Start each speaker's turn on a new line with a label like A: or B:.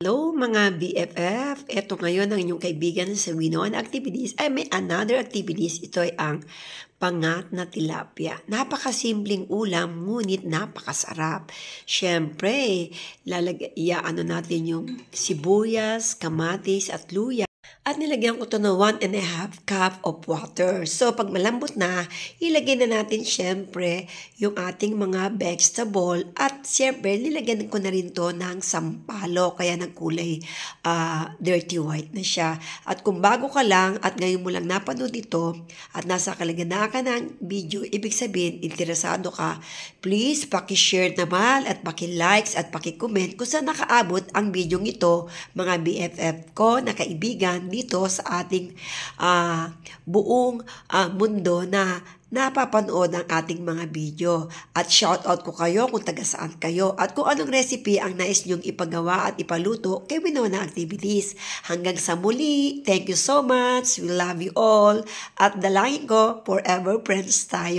A: Hello mga BFF! Ito ngayon ang inyong kaibigan sa Winon Activities. Ay, may another activities. Ito ay ang pangat na tilapia. Napakasimpleng ulam, ngunit napakasarap. Siyempre, lalagyan ano natin yung sibuyas, kamatis at luya at nilagyan ko to ng 1 and a half cup of water. So, pag malambot na, ilagay na natin syempre yung ating mga vegetable at syempre nilagyan ko na rin to ng sampalo kaya nagkulay uh, dirty white na siya. At kung bago ka lang at ngayon mo lang napanood ito at nasa kalagana ka ng video, ibig sabihin interesado ka, please pakishare naman at likes at pakicomment kung saan nakaabot ang video ito mga BFF ko na kaibigan dito sa ating uh, buong uh, mundo na napapanood ang ating mga video. At shout out ko kayo kung taga saan kayo at kung anong recipe ang nais nyong ipagawa at ipaluto kay Winona Activities. Hanggang sa muli, thank you so much, we love you all, at dalangin ko forever friends tayo.